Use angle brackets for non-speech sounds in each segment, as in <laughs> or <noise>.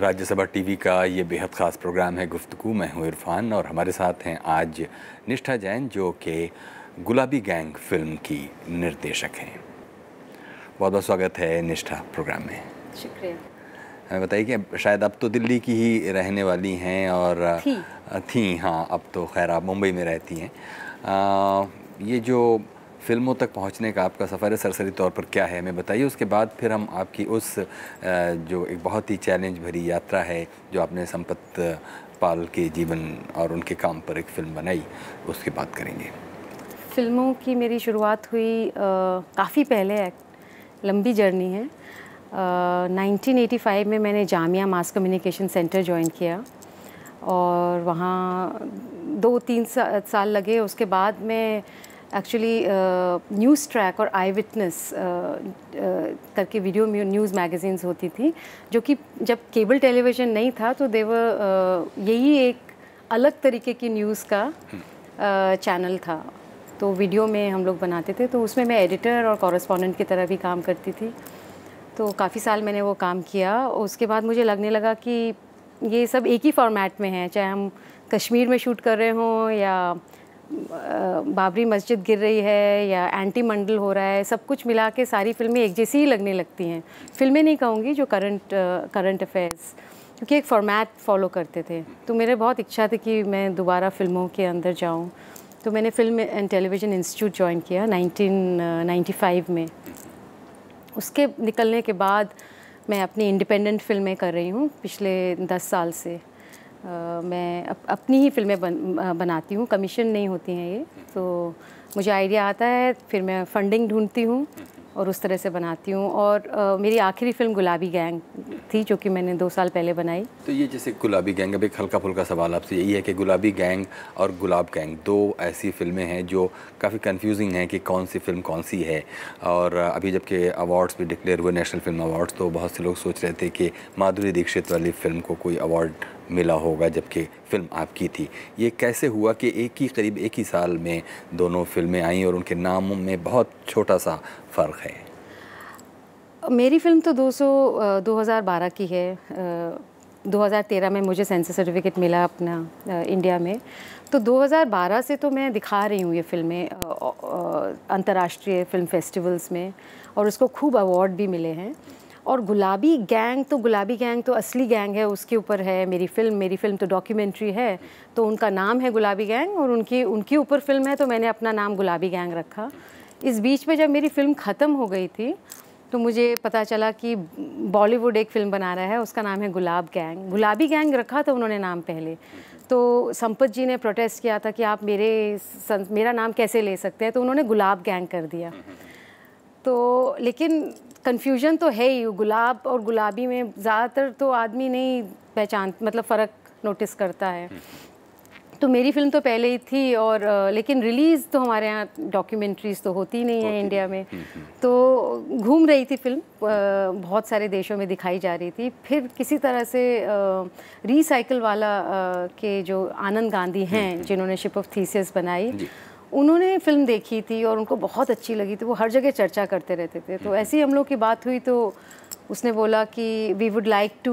Rajya Sabha TV का ये बेहद ख़ास प्रोग्राम है गुफ्तु मैं हूँ इरफान और हमारे साथ हैं आज निष्ठा जैन जो कि गुलाबी गैंग फिल्म की निर्देशक हैं बहुत बहुत स्वागत है निष्ठा प्रोग्राम में शुक्रिया हमें बताइए कि शायद अब तो दिल्ली की ही रहने वाली हैं और थी, थी हाँ अब तो खैर आप मुंबई में रहती हैं ये जो फिल्मों तक पहुंचने का आपका सफ़र सरसरी तौर पर क्या है हमें बताइए उसके बाद फिर हम आपकी उस जो एक बहुत ही चैलेंज भरी यात्रा है जो आपने संपत पाल के जीवन और उनके काम पर एक फ़िल्म बनाई उसके बात करेंगे फिल्मों की मेरी शुरुआत हुई काफ़ी पहले लंबी जर्नी है नाइनटीन एटी फाइव में मैंने Jamia mass communication centre join किया और वहाँ दो तीन सा, साल लगे उसके बाद मैं एक्चुअली न्यूज़ ट्रैक और आई विटनेस uh, uh, करके वीडियो न्यूज़ मैगजीन्स होती थी जो कि जब केबल टेलीविज़न नहीं था तो देव uh, यही एक अलग तरीके की न्यूज़ का चैनल हम्म। था तो वीडियो में हम लोग बनाते थे तो उसमें मैं एडिटर और कॉरेस्पॉन्डेंट की तरह भी काम करती थी तो काफ़ी साल मैंने वो काम किया उसके बाद मुझे लगने लगा कि ये सब एक ही फॉर्मेट में है चाहे हम कश्मीर में शूट कर रहे हों या बाबरी मस्जिद गिर रही है या एंटी मंडल हो रहा है सब कुछ मिला के सारी फिल्में एक जैसी ही लगने लगती हैं फिल्में नहीं कहूँगी जो करंट करंट अफेयर्स क्योंकि एक फॉर्मेट फॉलो करते थे तो मेरे बहुत इच्छा थी कि मैं दोबारा फिल्मों के अंदर जाऊँ तो मैंने film and television institute join किया 1995 में उसके निकलने के बाद मैं अपनी इंडिपेंडेंट फिल्में कर रही हूँ पिछले दस साल से मैं अप, अपनी ही फिल्में बन, बनाती हूँ कमीशन नहीं होती हैं ये तो मुझे आइडिया आता है फिर मैं फंडिंग ढूंढती हूँ और उस तरह से बनाती हूँ और आ, मेरी आखिरी फिल्म गुलाबी गैंग थी जो कि मैंने दो साल पहले बनाई तो ये जैसे गुलाबी गैंग अभी एक हल्का फुल्का सवाल आपसे यही है कि गुलाबी गैंग और गुलाब गैंग दो ऐसी फिल्में हैं जो काफ़ी कंफ्यूजिंग हैं कि कौन सी फिल्म कौन सी है और अभी जबकि अवार्ड्स भी डिक्लेयर हुए नेशनल फिल्म अवार्ड्स तो बहुत से लोग सोच रहे थे कि माधुरी दीक्षित वाली फिल्म को कोई अवार्ड मिला होगा जबकि फ़िल्म आपकी थी ये कैसे हुआ कि एक ही करीब एक ही साल में दोनों फिल्में आईं और उनके नामों में बहुत छोटा सा फ़र्क है मेरी फिल्म तो 200 2012 की है 2013 में मुझे सेंसर सर्टिफिकेट मिला अपना इंडिया में तो 2012 से तो मैं दिखा रही हूँ ये फिल्में अंतर्राष्ट्रीय फिल्म फेस्टिवल्स में और उसको खूब अवार्ड भी मिले हैं और गुलाबी गैंग तो गुलाबी गैंग तो असली गैंग है उसके ऊपर है मेरी फ़िल्म मेरी फ़िल्म तो डॉक्यूमेंट्री है तो उनका नाम है गुलाबी गैंग और उनकी उनके ऊपर फिल्म है तो मैंने अपना नाम गुलाबी गैंग रखा इस बीच में जब मेरी फ़िल्म ख़त्म हो गई थी तो मुझे पता चला कि बॉलीवुड एक फ़िल्म बना रहा है उसका नाम है गुलाब गैंग गुलाबी गैंग रखा था उन्होंने नाम पहले तो संपत जी ने प्रोटेस्ट किया था कि आप मेरे मेरा नाम कैसे ले सकते हैं तो उन्होंने गुलाब गैंग कर दिया तो लेकिन कन्फ्यूजन तो है ही गुलाब और गुलाबी में ज़्यादातर तो आदमी नहीं पहचान मतलब फ़र्क नोटिस करता है तो मेरी फिल्म तो पहले ही थी और लेकिन रिलीज़ तो हमारे यहाँ डॉक्यूमेंट्रीज तो होती ही नहीं है इंडिया में हम्म, हम्म। तो घूम रही थी फिल्म बहुत सारे देशों में दिखाई जा रही थी फिर किसी तरह से रिसाइकिल वाला के जो आनंद गांधी हैं हम्म, जिन्होंने शिप ऑफ थीसिस बनाई उन्होंने फिल्म देखी थी और उनको बहुत अच्छी लगी थी वो हर जगह चर्चा करते रहते थे तो हम्म। ऐसी हम लोग की बात हुई तो उसने बोला कि we would like to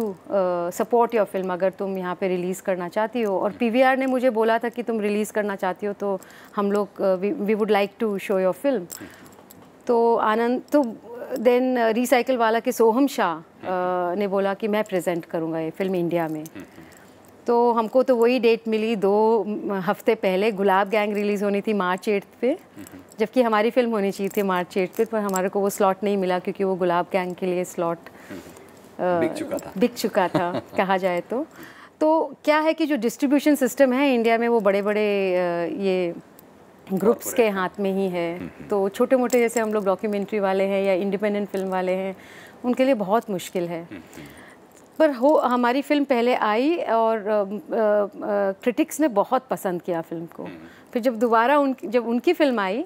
support your film अगर तुम यहाँ पे रिलीज़ करना चाहती हो और पी ने मुझे बोला था कि तुम रिलीज़ करना चाहती हो तो हम लोग we would like to show your film तो आनंद तो देन रिसाइकिल uh, वाला के सोहम शाह हम्म। uh, ने बोला कि मैं प्रेजेंट करूँगा ये फिल्म इंडिया में हम्म, तो हमको तो वही डेट मिली दो हफ्ते पहले गुलाब गैंग रिलीज़ होनी थी मार्च एट पे हम्म। जबकि हमारी फिल्म होनी चाहिए थी मार्च एट पे पर हमारे को वो स्लॉट नहीं मिला क्योंकि वो गुलाब गैंग के लिए स्लॉट हम्म। बिक चुका था बिक चुका था <laughs> कहा जाए तो तो क्या है कि जो डिस्ट्रीब्यूशन सिस्टम है इंडिया में वो बड़े बड़े ये ग्रुप्स के हाथ में ही है हम्म। तो छोटे मोटे जैसे हम लोग डॉक्यूमेंट्री वाले हैं या इंडिपेंडेंट फिल्म वाले हैं उनके लिए बहुत मुश्किल है पर हो हमारी फिल्म पहले आई और क्रिटिक्स ने बहुत पसंद किया फिल्म को हम्म। फिर जब दोबारा उन जब उनकी फिल्म आई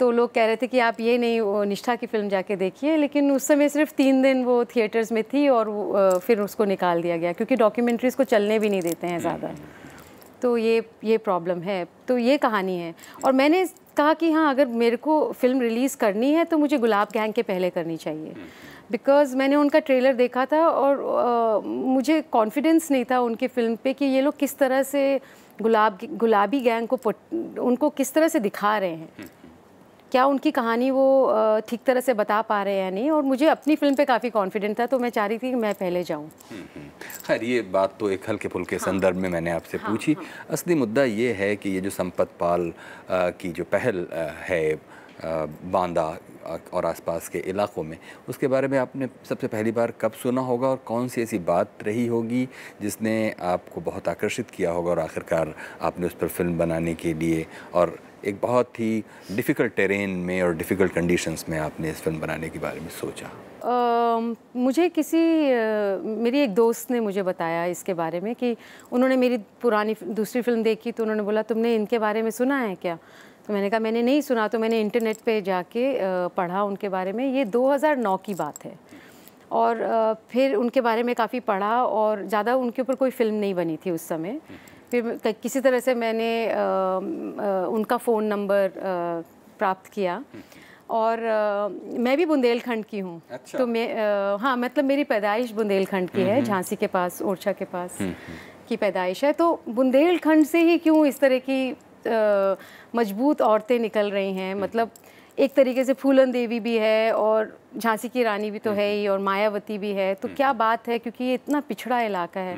तो लोग कह रहे थे कि आप ये नहीं निष्ठा की फिल्म जाके देखिए लेकिन उस समय सिर्फ तीन दिन वो थिएटर्स में थी और फिर उसको निकाल दिया गया क्योंकि डॉक्यूमेंट्रीज को चलने भी नहीं देते हैं हम्म। ज़्यादा तो ये ये प्रॉब्लम है तो ये कहानी है और मैंने कहा कि हाँ अगर मेरे को फिल्म रिलीज़ करनी है तो मुझे गुलाब गैंग के पहले करनी चाहिए हम्म। बिकॉज मैंने उनका ट्रेलर देखा था और आ, मुझे कॉन्फिडेंस नहीं था उनकी फिल्म पे कि ये लोग किस तरह से गुलाब गुलाबी गैंग को उनको किस तरह से दिखा रहे हैं क्या उनकी कहानी वो ठीक तरह से बता पा रहे हैं या नहीं और मुझे अपनी फिल्म पे काफ़ी कॉन्फिडेंट था तो मैं चाह रही थी कि मैं पहले जाऊँ खैर ये बात तो एक हल्के फुल्के हाँ, संदर्भ में मैंने आपसे हाँ, पूछी हाँ, असली मुद्दा ये है कि ये जो संपत पाल की जो पहल है बांदा और आसपास के इलाक़ों में उसके बारे में आपने सबसे पहली बार कब सुना होगा और कौन सी ऐसी बात रही होगी जिसने आपको बहुत आकर्षित किया होगा और आखिरकार आपने उस पर फिल्म बनाने के लिए और एक बहुत ही डिफ़िकल्ट टेरेन में और डिफ़िकल्ट कंडीशंस में आपने इस फिल्म बनाने के बारे में सोचा Uh, मुझे किसी uh, मेरी एक दोस्त ने मुझे बताया इसके बारे में कि उन्होंने मेरी पुरानी दूसरी फिल्म देखी तो उन्होंने बोला तुमने इनके बारे में सुना है क्या तो मैंने कहा मैंने नहीं सुना तो मैंने इंटरनेट पे जाके पढ़ा उनके बारे में ये 2009 की बात है और फिर उनके बारे में काफ़ी पढ़ा और ज़्यादा उनके ऊपर कोई फिल्म नहीं बनी थी उस समय फिर किसी तरह से मैंने उनका फ़ोन नंबर प्राप्त किया और आ, मैं भी बुंदेलखंड की हूँ अच्छा। तो मैं आ, हाँ मतलब मेरी पैदाइश बुंदेलखंड की है हम्म, हम्म। झांसी के पास ओरछा के पास हम्म, की पैदाइश है तो बुंदेलखंड से ही क्यों इस तरह की मजबूत औरतें निकल रही हैं मतलब एक तरीके से फूलन देवी भी है और झांसी की रानी भी तो हम्म, है हम्म। ही और मायावती भी है तो हम्म, क्या बात है क्योंकि ये इतना पिछड़ा इलाका है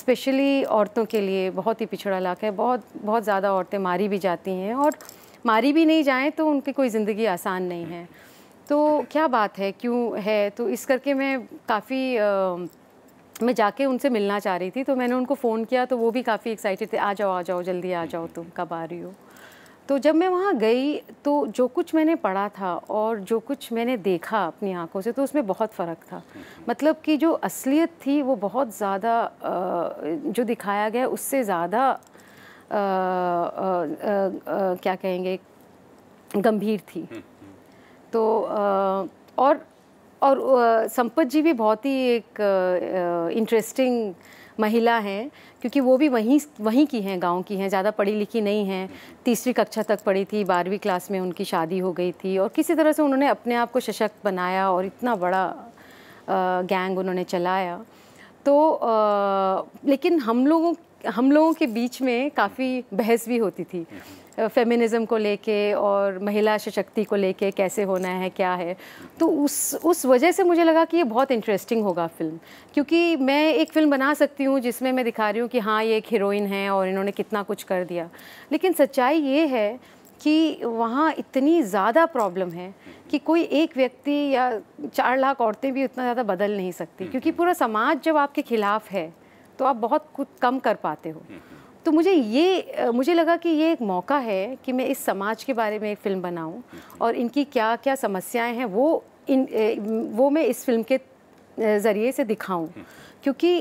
स्पेशली औरतों के लिए बहुत ही पिछड़ा इलाका है बहुत बहुत ज़्यादा औरतें मारी भी जाती हैं और मारी भी नहीं जाएँ तो उनकी कोई ज़िंदगी आसान नहीं है तो क्या बात है क्यों है तो इस करके मैं काफ़ी मैं जाके उनसे मिलना चाह रही थी तो मैंने उनको फ़ोन किया तो वो भी काफ़ी एक्साइटेड थे आ जाओ आ जाओ जल्दी आ जाओ तुम कब आ रही हो तो जब मैं वहाँ गई तो जो कुछ मैंने पढ़ा था और जो कुछ मैंने देखा अपनी आंखों से तो उसमें बहुत फ़र्क था मतलब कि जो असलियत थी वो बहुत ज़्यादा जो दिखाया गया उससे ज़्यादा क्या कहेंगे गंभीर थी तो और और संपत जी भी बहुत ही एक इंटरेस्टिंग महिला हैं क्योंकि वो भी वहीं वहीं की हैं गांव की हैं ज़्यादा पढ़ी लिखी नहीं हैं तीसरी कक्षा तक पढ़ी थी बारहवीं क्लास में उनकी शादी हो गई थी और किसी तरह से उन्होंने अपने आप को सशक्त बनाया और इतना बड़ा गैंग उन्होंने चलाया तो आ, लेकिन हम लोगों हम लोगों के बीच में काफ़ी बहस भी होती थी फेमिनिज़म को लेके और महिला सशक्ति को लेके कैसे होना है क्या है तो उस उस वजह से मुझे लगा कि ये बहुत इंटरेस्टिंग होगा फिल्म क्योंकि मैं एक फ़िल्म बना सकती हूँ जिसमें मैं दिखा रही हूँ कि हाँ ये एक हीरोइन है और इन्होंने कितना कुछ कर दिया लेकिन सच्चाई ये है कि वहाँ इतनी ज़्यादा प्रॉब्लम है कि कोई एक व्यक्ति या चार लाख औरतें भी उतना ज़्यादा बदल नहीं सकती क्योंकि पूरा समाज जब आपके खिलाफ है तो आप बहुत कुछ कम कर पाते हो तो मुझे ये मुझे लगा कि ये एक मौका है कि मैं इस समाज के बारे में एक फ़िल्म बनाऊं और इनकी क्या क्या समस्याएं हैं वो इन वो मैं इस फिल्म के ज़रिए से दिखाऊं हम्म। क्योंकि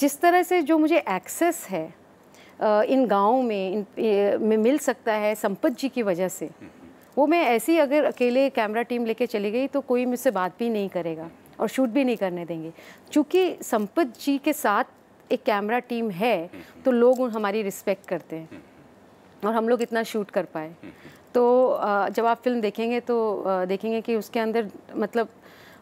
जिस तरह से जो मुझे एक्सेस है इन गाँव में इन में मिल सकता है संपत जी की वजह से हम्म, हम्म। वो मैं ऐसी अगर अकेले कैमरा टीम लेके चली गई तो कोई मुझसे बात भी नहीं करेगा और शूट भी नहीं करने देंगे क्योंकि संपत जी के साथ एक कैमरा टीम है तो लोग हमारी रिस्पेक्ट करते हैं और हम लोग इतना शूट कर पाए तो जब आप फिल्म देखेंगे तो देखेंगे कि उसके अंदर मतलब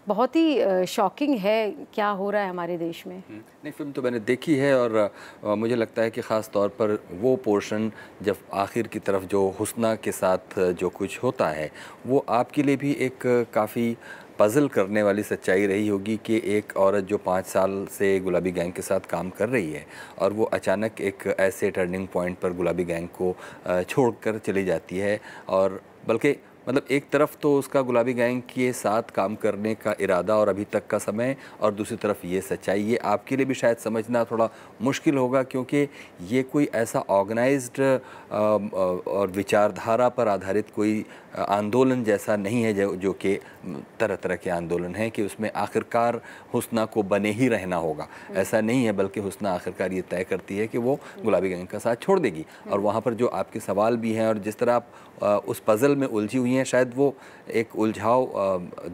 बहुत ही शॉकिंग है क्या हो रहा है हमारे देश में हम्म, नहीं फिल्म तो मैंने देखी है और आ, मुझे लगता है कि ख़ास तौर पर वो पोर्शन जब आखिर की तरफ जो हुसना के साथ जो कुछ होता है वो आपके लिए भी एक काफ़ी पज़ल करने वाली सच्चाई रही होगी कि एक औरत जो पाँच साल से गुलाबी गैंग के साथ काम कर रही है और वो अचानक एक ऐसे टर्निंग पॉइंट पर गुलाबी गैंग को छोड़कर चली जाती है और बल्कि मतलब एक तरफ तो उसका गुलाबी गैंग के साथ काम करने का इरादा और अभी तक का समय और दूसरी तरफ ये सच्चाई ये आपके लिए भी शायद समझना थोड़ा मुश्किल होगा क्योंकि ये कोई ऐसा ऑर्गेनाइज्ड और विचारधारा पर आधारित कोई आंदोलन जैसा नहीं है जो जो कि तरह तरह के आंदोलन हैं कि उसमें आखिरकार हुसना को बने ही रहना होगा ऐसा नहीं है बल्कि हुसना आखिरकार ये तय करती है कि वो गुलाबी गंग का साथ छोड़ देगी और वहाँ पर जो आपके सवाल भी हैं और जिस तरह आप उस पज़ल में उलझी हुई हैं शायद वो एक उलझाव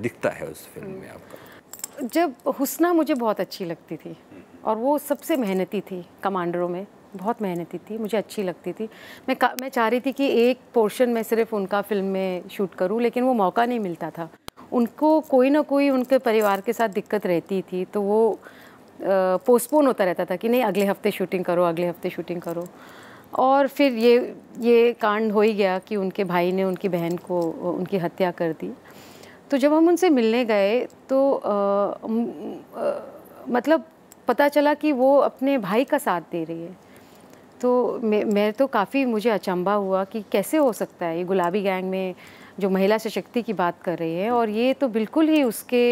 दिखता है उस फिल्म में आपका जब हुसना मुझे बहुत अच्छी लगती थी और वो सबसे मेहनती थी कमांडरों में बहुत मेहनती थी मुझे अच्छी लगती थी मैं मैं चाह रही थी कि एक पोर्शन में सिर्फ उनका फिल्म में शूट करूं लेकिन वो मौका नहीं मिलता था उनको कोई ना कोई उनके परिवार के साथ दिक्कत रहती थी तो वो पोस्टपोन होता रहता था कि नहीं अगले हफ्ते शूटिंग करो अगले हफ्ते शूटिंग करो और फिर ये ये कांड हो ही गया कि उनके भाई ने उनकी बहन को उनकी हत्या कर दी तो जब हम उनसे मिलने गए तो आ, आ, मतलब पता चला कि वो अपने भाई का साथ दे रही है तो मैं, मैं तो काफ़ी मुझे अचंबा हुआ कि कैसे हो सकता है ये गुलाबी गैंग में जो महिला सशक्ति की बात कर रही है और ये तो बिल्कुल ही उसके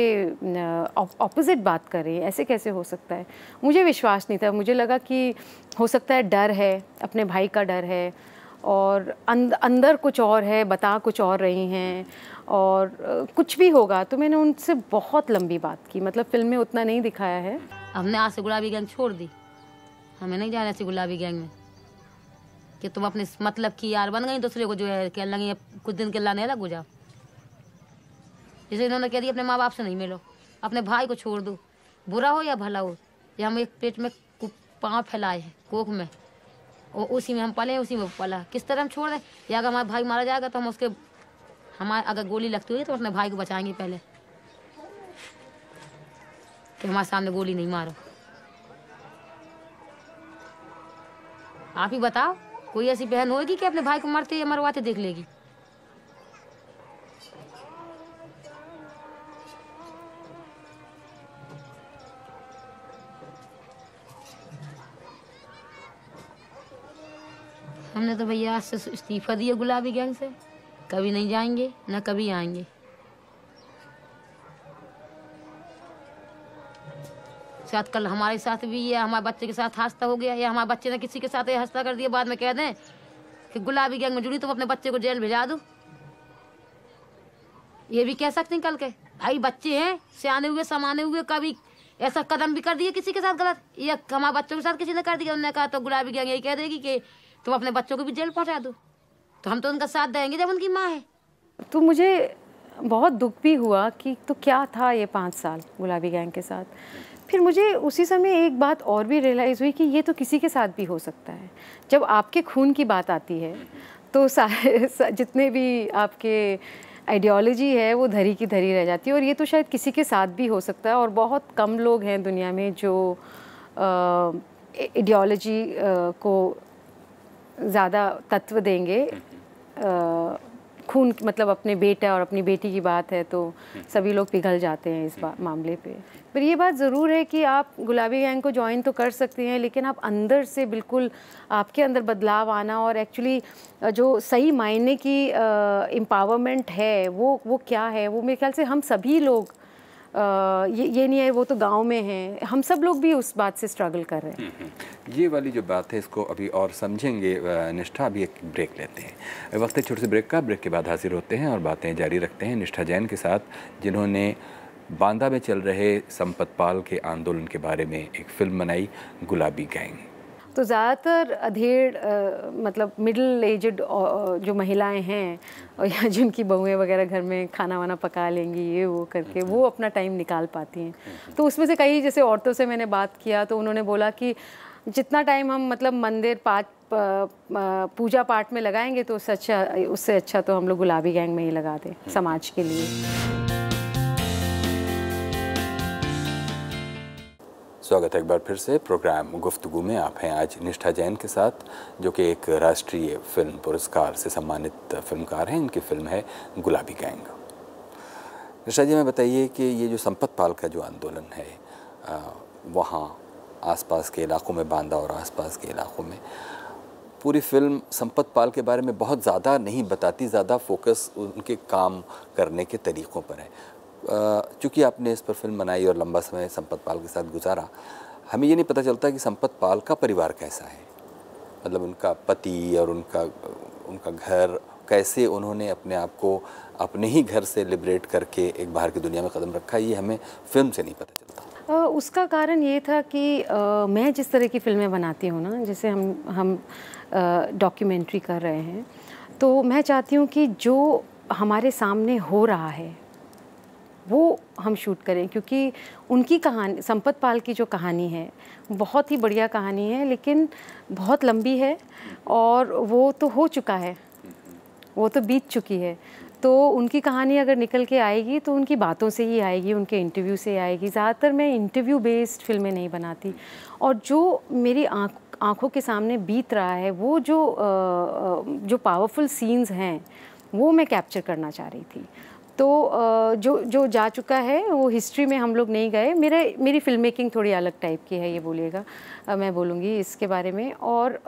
ऑपोजिट बात कर रही है ऐसे कैसे हो सकता है मुझे विश्वास नहीं था मुझे लगा कि हो सकता है डर है अपने भाई का डर है और अंद, अंदर कुछ और है बता कुछ और रही हैं और कुछ भी होगा तो मैंने उनसे बहुत लंबी बात की मतलब फिल्म में उतना नहीं दिखाया है हमने आज से गुलाबी गैंग छोड़ दी हमें नहीं जाना चाहिए गुलाबी गैंग में कि तुम अपने मतलब की यार बन गई दूसरे को जो है कहने लगी कुछ दिन के लाने लग हो जाओ जैसे इन्होंने कह दिया अपने माँ बाप से नहीं मिलो अपने भाई को छोड़ दो बुरा हो या भला हो या हम एक पेट में पाँव फैलाए हैं कोख में और उसी में हम पले हैं उसी में पला किस तरह हम छोड़ दें या अगर हमारा भाई मारा जाएगा तो हम उसके हमारे अगर गोली लगती हुई तो अपने भाई को बचाएंगे पहले कि हमारे सामने गोली नहीं मारो आप ही बताओ कोई ऐसी बहन होगी कि अपने भाई को मरते या मरवाते देख लेगी हमने तो भैया आज से इस्तीफा दिया गुलाबी गैंग से कभी नहीं जाएंगे ना कभी आएंगे साथ कल हमारे साथ भी या हमारे बच्चे के साथ हादसा हो गया या हमारे बच्चे ने किसी के साथ हादसा कर दिया बाद में कह दें कि गुलाबी गैंग में जुड़ी तुम अपने बच्चे को जेल भेजा दो ये भी कह सकते हैं कल के भाई बच्चे हैं सियाने हुए समाने हुए कभी ऐसा कदम भी कर दिया किसी के साथ गलत या हमारे बच्चों के साथ किसी ने कर दिया उन्होंने कहा तो गुलाबी गैंग यही कह देगी कि तुम अपने बच्चों को भी जेल पहुंचा दो तो हम तो उनका साथ देंगे जब उनकी माँ है तो मुझे बहुत दुख भी हुआ कि तो क्या था ये पाँच साल गुलाबी गैंग के साथ फिर मुझे उसी समय एक बात और भी रियलाइज़ हुई कि ये तो किसी के साथ भी हो सकता है जब आपके खून की बात आती है तो सारे सा, जितने भी आपके आइडियोलॉजी है वो धरी की धरी रह जाती है और ये तो शायद किसी के साथ भी हो सकता है और बहुत कम लोग हैं दुनिया में जो आइडियोलॉजी को ज़्यादा तत्व देंगे आ, खून मतलब अपने बेटा और अपनी बेटी की बात है तो हम्म। सभी लोग पिघल जाते हैं इस हम्म। मामले पे पर ये बात ज़रूर है कि आप गुलाबी गैंग को ज्वाइन तो कर सकते हैं लेकिन आप अंदर से बिल्कुल आपके अंदर बदलाव आना और एक्चुअली जो सही मायने की एम्पावरमेंट है वो वो क्या है वो मेरे ख्याल से हम सभी लोग ये ये नहीं है वो तो गांव में है हम सब लोग भी उस बात से स्ट्रगल कर रहे हैं हम्म, हम्म। ये वाली जो बात है इसको अभी और समझेंगे निष्ठा अभी एक ब्रेक लेते हैं वक्त छोटे से ब्रेक का ब्रेक के बाद हाजिर होते हैं और बातें जारी रखते हैं निष्ठा जैन के साथ जिन्होंने बांदा में चल रहे संपत पाल के आंदोलन के बारे में एक फिल्म बनाई गुलाबी गैंग तो ज़्यादातर अधेड़ मतलब मिडिल एजड जो महिलाएं हैं या <laughs> जिनकी बहुएं वगैरह घर में खाना वाना पका लेंगी ये वो करके वो अपना टाइम निकाल पाती हैं तो उसमें से कई जैसे औरतों से मैंने बात किया तो उन्होंने बोला कि जितना टाइम हम मतलब मंदिर पाठ पूजा पाठ में लगाएंगे तो उससे अच्छा उससे अच्छा तो हम लोग गुलाबी गैंग में ही लगा दें समाज के लिए स्वागत है एक बार फिर से प्रोग्राम गुफ्तगु में आप हैं आज निष्ठा जैन के साथ जो कि एक राष्ट्रीय फिल्म पुरस्कार से सम्मानित फिल्मकार हैं इनकी फिल्म है गुलाबी गैंग निष्ठा जी मैं बताइए कि ये जो संपत पाल का जो आंदोलन है वहाँ आसपास के इलाकों में बांदा और आसपास के इलाकों में पूरी फिल्म संपत पाल के बारे में बहुत ज़्यादा नहीं बताती ज़्यादा फोकस उनके काम करने के तरीक़ों पर है चूँकि आपने इस पर फिल्म बनाई और लंबा समय संपत पाल के साथ गुजारा हमें ये नहीं पता चलता कि संपत पाल का परिवार कैसा है मतलब उनका पति और उनका उनका घर कैसे उन्होंने अपने आप को अपने ही घर से लिबरेट करके एक बाहर की दुनिया में कदम रखा ये हमें फिल्म से नहीं पता चलता आ, उसका कारण ये था कि आ, मैं जिस तरह की फिल्में बनाती हूँ ना जैसे हम हम डॉक्यूमेंट्री कर रहे हैं तो मैं चाहती हूँ कि जो हमारे सामने हो रहा है वो हम शूट करें क्योंकि उनकी कहानी संपत पाल की जो कहानी है बहुत ही बढ़िया कहानी है लेकिन बहुत लंबी है और वो तो हो चुका है वो तो बीत चुकी है तो उनकी कहानी अगर निकल के आएगी तो उनकी बातों से ही आएगी उनके इंटरव्यू से आएगी ज़्यादातर मैं इंटरव्यू बेस्ड फिल्में नहीं बनाती और जो मेरी आँख आँखों के सामने बीत रहा है वो जो जो पावरफुल सीन्स हैं वो मैं कैप्चर करना चाह रही थी तो जो जो जा चुका है वो हिस्ट्री में हम लोग नहीं गए मेरा मेरी फिल्म मेकिंग थोड़ी अलग टाइप की है ये बोलिएगा मैं बोलूँगी इसके बारे में और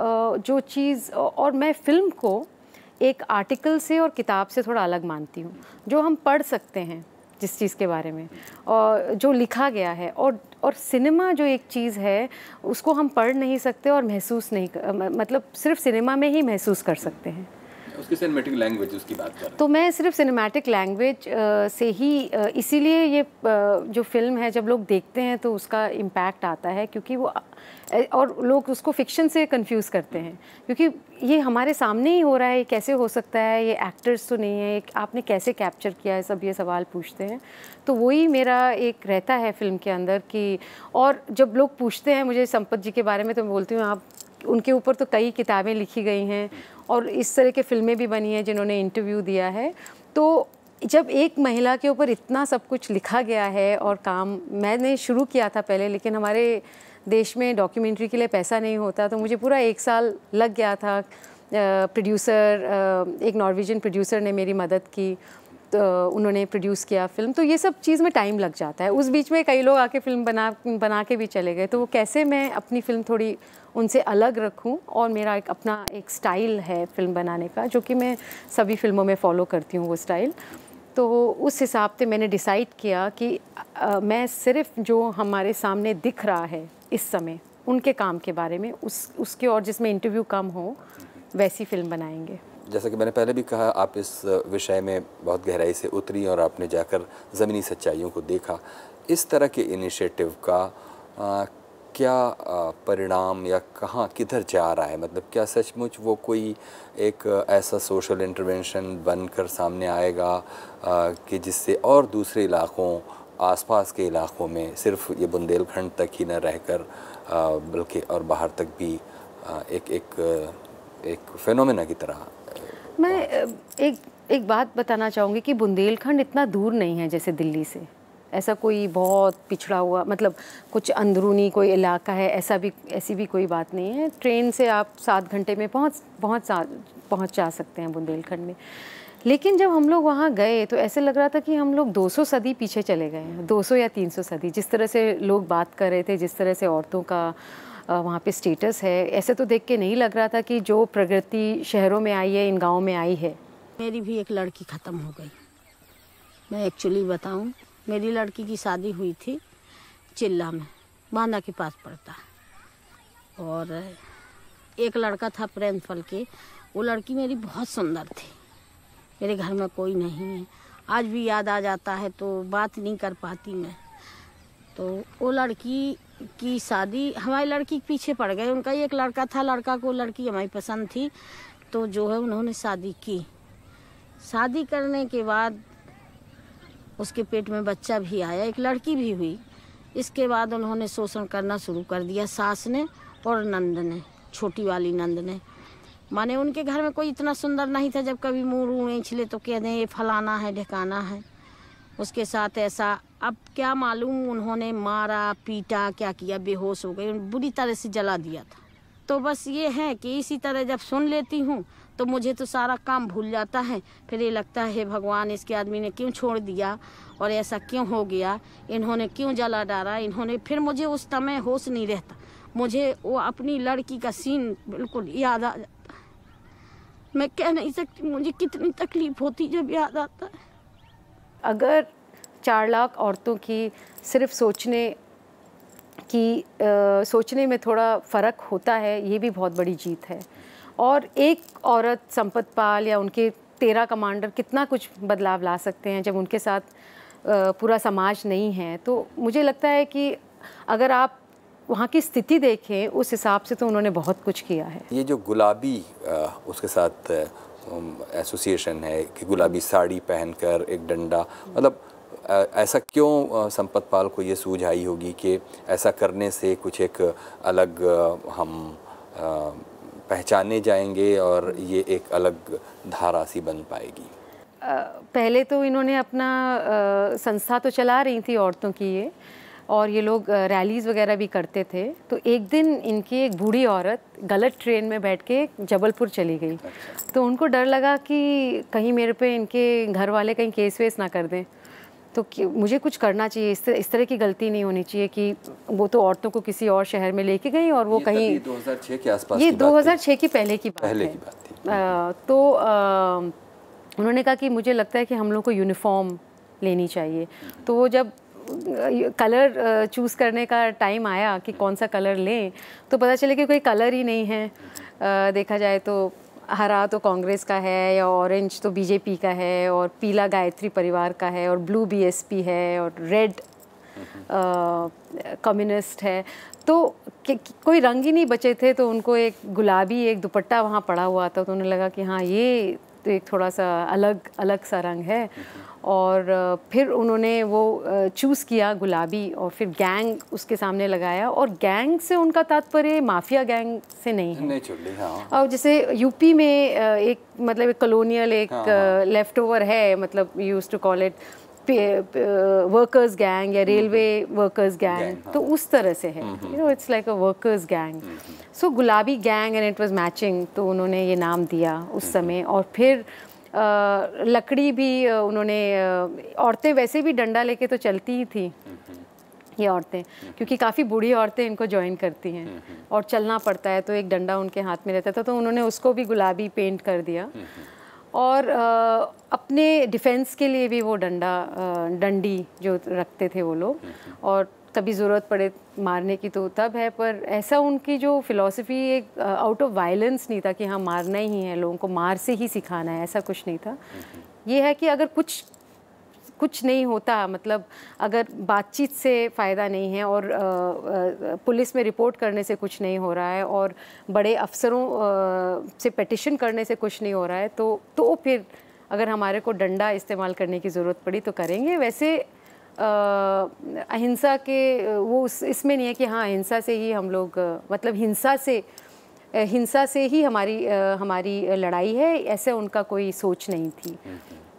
जो चीज़ और मैं फिल्म को एक आर्टिकल से और किताब से थोड़ा अलग मानती हूँ जो हम पढ़ सकते हैं जिस चीज़ के बारे में और जो लिखा गया है और और सिनेमा जो एक चीज़ है उसको हम पढ़ नहीं सकते और महसूस नहीं मतलब सिर्फ सिनेमा में ही महसूस कर सकते हैं उसकी सिनेमैटिक लैंग्वेज उसकी बात कर तो मैं सिर्फ सिनेमैटिक लैंग्वेज से ही इसीलिए ये जो फिल्म है जब लोग देखते हैं तो उसका इम्पैक्ट आता है क्योंकि वो और लोग उसको फिक्शन से कंफ्यूज करते हैं क्योंकि ये हमारे सामने ही हो रहा है कैसे हो सकता है ये एक्टर्स तो नहीं है आपने कैसे कैप्चर किया है सब ये सवाल पूछते हैं तो वही मेरा एक रहता है फिल्म के अंदर कि और जब लोग पूछते हैं मुझे संपत जी के बारे में तो मैं बोलती हूँ आप उनके ऊपर तो कई किताबें लिखी गई हैं और इस तरह के फिल्में भी बनी हैं जिन्होंने इंटरव्यू दिया है तो जब एक महिला के ऊपर इतना सब कुछ लिखा गया है और काम मैंने शुरू किया था पहले लेकिन हमारे देश में डॉक्यूमेंट्री के लिए पैसा नहीं होता तो मुझे पूरा एक साल लग गया था प्रोड्यूसर एक नॉर्वेजियन प्रोड्यूसर ने मेरी मदद की तो उन्होंने प्रोड्यूस किया फिल्म तो ये सब चीज़ में टाइम लग जाता है उस बीच में कई लोग आके फिल्म बना बना के भी चले गए तो वो कैसे मैं अपनी फिल्म थोड़ी उनसे अलग रखूं और मेरा एक अपना एक स्टाइल है फिल्म बनाने का जो कि मैं सभी फिल्मों में फॉलो करती हूँ वो स्टाइल तो उस हिसाब से मैंने डिसाइड किया कि आ, मैं सिर्फ जो हमारे सामने दिख रहा है इस समय उनके काम के बारे में उस उसके और जिसमें इंटरव्यू कम हो वैसी फिल्म बनाएंगे जैसा कि मैंने पहले भी कहा आप इस विषय में बहुत गहराई से उतरी और आपने जाकर ज़मीनी सच्चाइयों को देखा इस तरह के इनिशिएटिव का आ, क्या परिणाम या कहाँ किधर जा रहा है मतलब क्या सचमुच वो कोई एक ऐसा सोशल इंटरवेंशन बनकर सामने आएगा कि जिससे और दूसरे इलाकों आसपास के इलाकों में सिर्फ ये बुंदेलखंड तक ही न रहकर बल्कि और बाहर तक भी एक एक एक फ़ेनोमेना की तरह मैं एक एक बात बताना चाहूँगी कि बुंदेलखंड इतना दूर नहीं है जैसे दिल्ली से ऐसा कोई बहुत पिछड़ा हुआ मतलब कुछ अंदरूनी कोई इलाका है ऐसा भी ऐसी भी कोई बात नहीं है ट्रेन से आप सात घंटे में पहुंच बहुत पहुंच जा सकते हैं बुंदेलखंड में लेकिन जब हम लोग वहाँ गए तो ऐसे लग रहा था कि हम लोग 200 सदी पीछे चले गए हैं 200 या 300 सदी जिस तरह से लोग बात कर रहे थे जिस तरह से औरतों का वहाँ पे स्टेटस है ऐसे तो देख के नहीं लग रहा था कि जो प्रगति शहरों में आई है इन गाँव में आई है मेरी भी एक लड़की ख़त्म हो गई मैं एक्चुअली बताऊँ मेरी लड़की की शादी हुई थी चिल्ला में बांदा के पास पड़ता है और एक लड़का था प्रेम फल के वो लड़की मेरी बहुत सुंदर थी मेरे घर में कोई नहीं है आज भी याद आ जाता है तो बात नहीं कर पाती मैं तो वो लड़की की शादी हमारी लड़की के पीछे पड़ गए उनका एक लड़का था लड़का को लड़की हमारी पसंद थी तो जो है उन्होंने शादी की शादी करने के बाद उसके पेट में बच्चा भी आया एक लड़की भी हुई इसके बाद उन्होंने शोषण करना शुरू कर दिया सास ने और नंद ने छोटी वाली नंद ने माने उनके घर में कोई इतना सुंदर नहीं था जब कभी मुँह उड़ छिले तो कह दें ये फलाना है ढकाना है उसके साथ ऐसा अब क्या मालूम उन्होंने मारा पीटा क्या किया बेहोश हो गई बुरी तरह से जला दिया था तो बस ये है कि इसी तरह जब सुन लेती हूँ तो मुझे तो सारा काम भूल जाता है फिर ये लगता है भगवान इसके आदमी ने क्यों छोड़ दिया और ऐसा क्यों हो गया इन्होंने क्यों जला डाला इन्होंने फिर मुझे उस समय होश नहीं रहता मुझे वो अपनी लड़की का सीन बिल्कुल याद आ जाता मैं कह नहीं सकती मुझे कितनी तकलीफ होती जब याद आता है अगर चार लाख औरतों की सिर्फ सोचने की आ, सोचने में थोड़ा फ़र्क होता है ये भी बहुत बड़ी जीत है और एक औरत संपत पाल या उनके तेरह कमांडर कितना कुछ बदलाव ला सकते हैं जब उनके साथ पूरा समाज नहीं है तो मुझे लगता है कि अगर आप वहाँ की स्थिति देखें उस हिसाब से तो उन्होंने बहुत कुछ किया है ये जो गुलाबी उसके साथ एसोसिएशन है कि गुलाबी साड़ी पहनकर एक डंडा मतलब ऐसा क्यों संपत पाल को ये सूझ आई होगी कि ऐसा करने से कुछ एक अलग हम पहचाने जाएंगे और ये एक अलग धारा सी बन पाएगी पहले तो इन्होंने अपना संस्था तो चला रही थी औरतों की ये और ये लोग रैलीज़ वगैरह भी करते थे तो एक दिन इनकी एक बूढ़ी औरत गलत ट्रेन में बैठ के जबलपुर चली गई अच्छा। तो उनको डर लगा कि कहीं मेरे पे इनके घर वाले कहीं केस वेस ना कर दें तो मुझे कुछ करना चाहिए इस तरह इस तरह की गलती नहीं होनी चाहिए कि वो तो औरतों को किसी और शहर में लेके गई और वो ये कहीं 2006 के आसपास ये 2006 की पहले की बात पहले है। की बात थी आ, तो आ, उन्होंने कहा कि मुझे लगता है कि हम लोग को यूनिफॉर्म लेनी चाहिए तो वो जब कलर चूज़ करने का टाइम आया कि कौन सा कलर लें तो पता चले कि कोई कलर ही नहीं है आ, देखा जाए तो हरा तो कांग्रेस का है या ऑरेंज तो बीजेपी का है और पीला गायत्री परिवार का है और ब्लू बीएसपी है और रेड कम्युनिस्ट uh, है तो कोई रंग ही नहीं बचे थे तो उनको एक गुलाबी एक दुपट्टा वहाँ पड़ा हुआ था तो उन्हें लगा कि हाँ ये तो एक थोड़ा सा अलग अलग सा रंग है और फिर उन्होंने वो चूज़ किया गुलाबी और फिर गैंग उसके सामने लगाया और गैंग से उनका तात्पर्य माफिया गैंग से नहीं है हाँ। और जैसे यूपी में एक मतलब एक कॉलोनियल एक हाँ। लेफ्ट ओवर हाँ। है मतलब use to call it workers gang या रेलवे वर्कर्स गैंग तो उस तरह से है you know it's like a workers gang so Gulabi gang and it was matching तो उन्होंने ये नाम दिया उस हम्म, हम्म। समय और फिर लकड़ी भी उन्होंने औरतें वैसे भी डंडा लेके तो चलती ही थी ये औरतें क्योंकि काफ़ी बूढ़ी औरतें इनको ज्वाइन करती हैं और चलना पड़ता है तो एक डंडा उनके हाथ में रहता था तो उन्होंने उसको भी गुलाबी पेंट कर दिया और आ, अपने डिफेंस के लिए भी वो डंडा डंडी जो रखते थे वो लोग और कभी ज़रूरत पड़े मारने की तो तब है पर ऐसा उनकी जो फिलॉसफी एक आउट ऑफ वायलेंस नहीं था कि हाँ मारना ही है लोगों को मार से ही सिखाना है ऐसा कुछ नहीं था ये है कि अगर कुछ कुछ नहीं होता मतलब अगर बातचीत से फ़ायदा नहीं है और uh, uh, पुलिस में रिपोर्ट करने से कुछ नहीं हो रहा है और बड़े अफसरों uh, से पटिशन करने से कुछ नहीं हो रहा है तो तो फिर अगर हमारे को डंडा इस्तेमाल करने की ज़रूरत पड़ी तो करेंगे वैसे अहिंसा के वो उस इसमें नहीं है कि हाँ अहिंसा से ही हम लोग मतलब हिंसा से हिंसा से ही हमारी हमारी लड़ाई है ऐसे उनका कोई सोच नहीं थी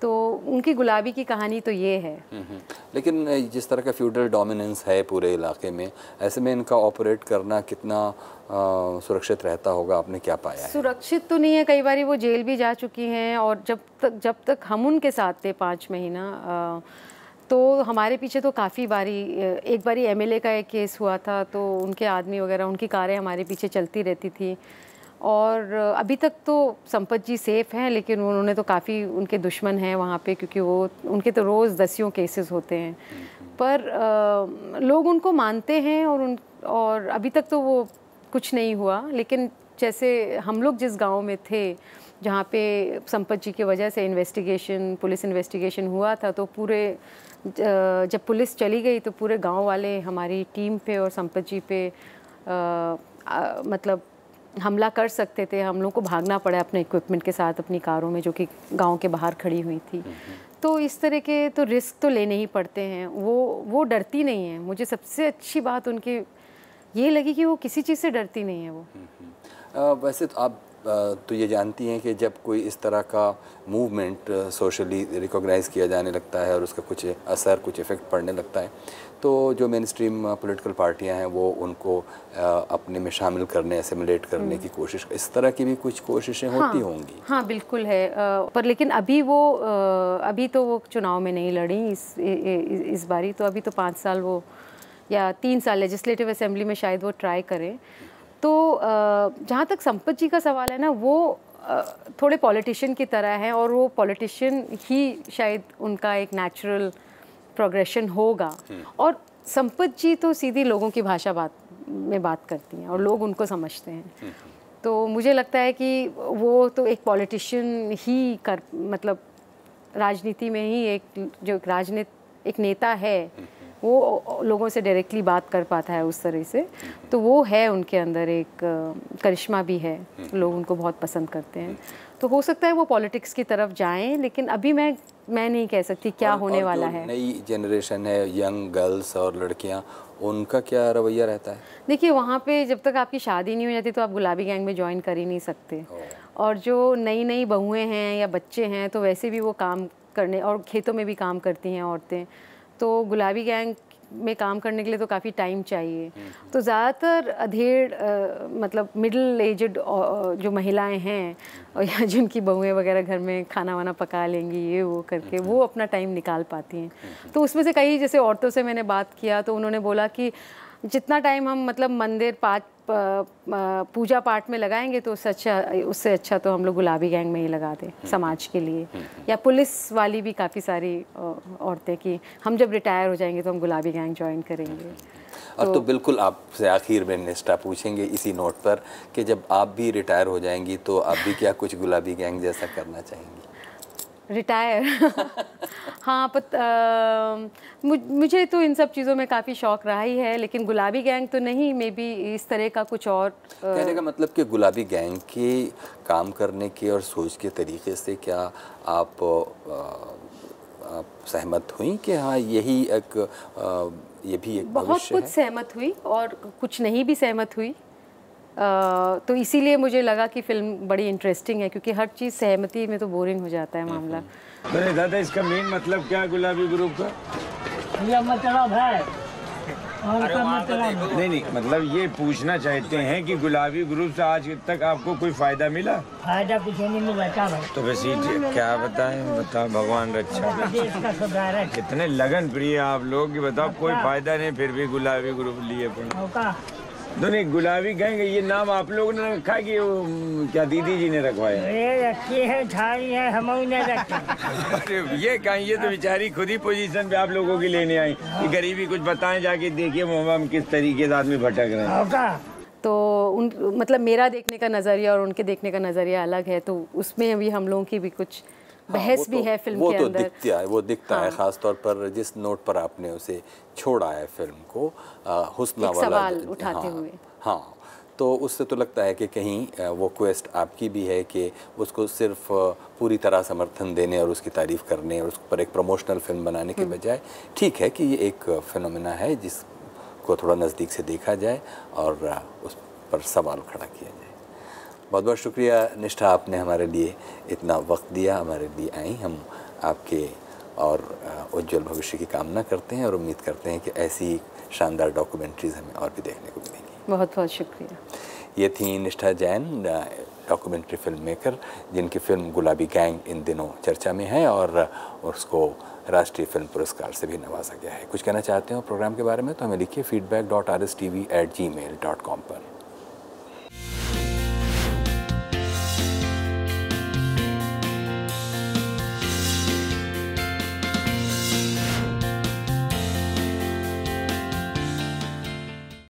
तो उनकी गुलाबी की कहानी तो ये है हम्म, हम्म। लेकिन जिस तरह का फ्यूडल डोमिनेंस है पूरे इलाके में ऐसे में इनका ऑपरेट करना कितना आ, सुरक्षित रहता होगा आपने क्या पाया सुरक्षित तो नहीं है कई बार वो जेल भी जा चुकी हैं और जब तक जब तक हम उनके साथ थे पाँच महीना आ, तो हमारे पीछे तो काफ़ी बारी एक बारी एमएलए का एक केस हुआ था तो उनके आदमी वगैरह उनकी कारें हमारे पीछे चलती रहती थी और अभी तक तो संपत जी सेफ़ हैं लेकिन उन्होंने तो काफ़ी उनके दुश्मन हैं वहाँ पे क्योंकि वो उनके तो रोज़ दसियों केसेस होते हैं पर आ, लोग उनको मानते हैं और उन और अभी तक तो वो कुछ नहीं हुआ लेकिन जैसे हम लोग जिस गांव में थे जहाँ पे संपत जी की वजह से इन्वेस्टिगेशन पुलिस इन्वेस्टिगेशन हुआ था तो पूरे जब पुलिस चली गई तो पूरे गांव वाले हमारी टीम पे और संपत जी पे आ, आ, मतलब हमला कर सकते थे हम लोग को भागना पड़ा अपने इक्विपमेंट के साथ अपनी कारों में जो कि गांव के बाहर खड़ी हुई थी तो इस तरह के तो रिस्क तो लेने ही पड़ते हैं वो वो डरती नहीं है मुझे सबसे अच्छी बात उनकी ये लगी कि वो किसी चीज़ से डरती नहीं है वो आ, हम्म, हम्म। वैसे तो आप तो ये जानती हैं कि जब कोई इस तरह का मूवमेंट सोशली रिकॉग्नाइज़ किया जाने लगता है और उसका कुछ असर कुछ इफ़ेक्ट पड़ने लगता है तो जो मेन स्ट्रीम पोलिटिकल पार्टियाँ हैं वो उनको अपने में शामिल करने एसिमुलेट करने हम्म। की कोशिश इस तरह की भी कुछ कोशिशें हाँ, होती होंगी हाँ बिल्कुल है पर लेकिन अभी वो अभी तो वो चुनाव में नहीं लड़ी इस इस बारी तो अभी तो पाँच साल वो या तीन साल लेजिस्लेटिव असेंबली में शायद वो ट्राई करें तो जहाँ तक संपत जी का सवाल है ना वो थोड़े पॉलिटिशियन की तरह हैं और वो पॉलिटिशियन ही शायद उनका एक नेचुरल प्रोग्रेशन होगा हम्म। और संपत जी तो सीधी लोगों की भाषा बात में बात करती हैं और हम्म। लोग उनको समझते हैं हम्म। तो मुझे लगता है कि वो तो एक पॉलिटिशियन ही कर मतलब राजनीति में ही एक जो एक राजनीत एक नेता है वो लोगों से डायरेक्टली बात कर पाता है उस तरह से तो वो है उनके अंदर एक करिश्मा भी है हम्म। लोग उनको बहुत पसंद करते हैं तो हो सकता है वो पॉलिटिक्स की तरफ जाएं लेकिन अभी मैं मैं नहीं कह सकती क्या और, होने और वाला है नई जनरेशन है यंग गर्ल्स और लड़कियां उनका क्या रवैया रहता है देखिए वहाँ पे जब तक आपकी शादी नहीं हो जाती तो आप गुलाबी गैंग में ज्वाइन कर ही नहीं सकते और जो नई नई बहुएँ हैं या बच्चे हैं तो वैसे भी वो काम करने और खेतों में भी काम करती हैं औरतें तो गुलाबी गैंग में काम करने के लिए तो काफ़ी टाइम चाहिए हम्म, हम्म। तो ज़्यादातर अधेड़ मतलब मिडिल एजड जो महिलाएं हैं हम्म। और या जिनकी बहुएं वगैरह घर में खाना वाना पका लेंगी ये वो करके वो अपना टाइम निकाल पाती हैं तो उसमें से कई जैसे औरतों से मैंने बात किया तो उन्होंने बोला कि जितना टाइम हम मतलब मंदिर पाठ पूजा पाठ में लगाएंगे तो उससे अच्छा उससे अच्छा तो हम लोग गुलाबी गैंग में ही लगा दें हम्म। समाज के लिए हम्म, हम्म। या पुलिस वाली भी काफ़ी सारी औरतें की हम जब रिटायर हो जाएंगे तो हम गुलाबी गैंग ज्वाइन करेंगे और तो, तो बिल्कुल आपसे आखिर में निष्ठा पूछेंगे इसी नोट पर कि जब आप भी रिटायर हो जाएंगी तो आप भी क्या कुछ गुलाबी गैंग जैसा करना चाहेंगे रिटायर <laughs> हाँ पत, आ, मुझे तो इन सब चीज़ों में काफ़ी शौक रहा ही है लेकिन गुलाबी गैंग तो नहीं मे बी इस तरह का कुछ और कहने का मतलब कि गुलाबी गैंग के काम करने के और सोच के तरीके से क्या आप, आ, आप सहमत हुई कि हाँ यही एक आ, ये भी एक बहुत कुछ सहमत हुई और कुछ नहीं भी सहमत हुई तो इसीलिए मुझे लगा कि फिल्म बड़ी इंटरेस्टिंग है क्योंकि हर चीज़ सहमति में तो बोरिंग हो जाता है मामला अरे दादा इसका मेन मतलब क्या गुलाबी ग्रुप का मतलब है तो नहीं नहीं मतलब ये पूछना चाहते हैं कि गुलाबी ग्रुप से आज तक आपको कोई फायदा मिला फायदा कुछ नहीं मिला तो बस ये क्या बताएं बताओ भगवान रक्षा कितने लगन प्रिय आप लोग कि बताओ कोई अच्छा। फायदा नहीं फिर भी गुलाबी ग्रुप लिए तो नहीं गुलाबी कहेंगे ये नाम आप लोगों ने रखा कि वो क्या दीदी जी ने रखवाया ये रखी है झाड़ी है हम ने रखा ये कहें ये तो बेचारी खुद ही पोजीशन पे आप लोगों की लेने आई कि गरीबी कुछ बताएं जाके देखिए मोहम्मद हम किस तरीके से आदमी भटक रहे हैं तो उन मतलब मेरा देखने का नज़रिया और उनके देखने का नज़रिया अलग है तो उसमें भी हम लोगों की भी कुछ हाँ, बहस भी तो- है फिल्म वो के तो अंदर। दिखता है वो दिखता है हाँ। ख़ास तौर पर जिस नोट पर आपने उसे छोड़ा है फिल्म को हुसना वाला उठाते हाँ, हुए हाँ तो उससे तो लगता है कि कहीं वो क्वेस्ट आपकी भी है कि उसको सिर्फ पूरी तरह समर्थन देने और उसकी तारीफ करने और उस पर एक प्रमोशनल फिल्म बनाने के हम्म। बजाय ठीक है कि ये एक फिनोमेना है जिसको थोड़ा नज़दीक से देखा जाए और उस पर सवाल खड़ा किया जाए बहुत बहुत शुक्रिया निष्ठा आपने हमारे लिए इतना वक्त दिया हमारे लिए आई हम आपके और उज्जवल भविष्य की कामना करते हैं और उम्मीद करते हैं कि ऐसी शानदार डॉक्यूमेंट्रीज़ हमें और भी देखने को मिलेंगी बहुत बहुत शुक्रिया ये थी Nishtha Jain documentary film maker जिनकी फिल्म गुलाबी गैंग इन दिनों चर्चा में है और उसको राष्ट्रीय फिल्म पुरस्कार से भी नवाजा गया है कुछ कहना चाहते हो प्रोग्राम के बारे में तो हमें लिखिए feedback dot R S T V at Gmail dot com पर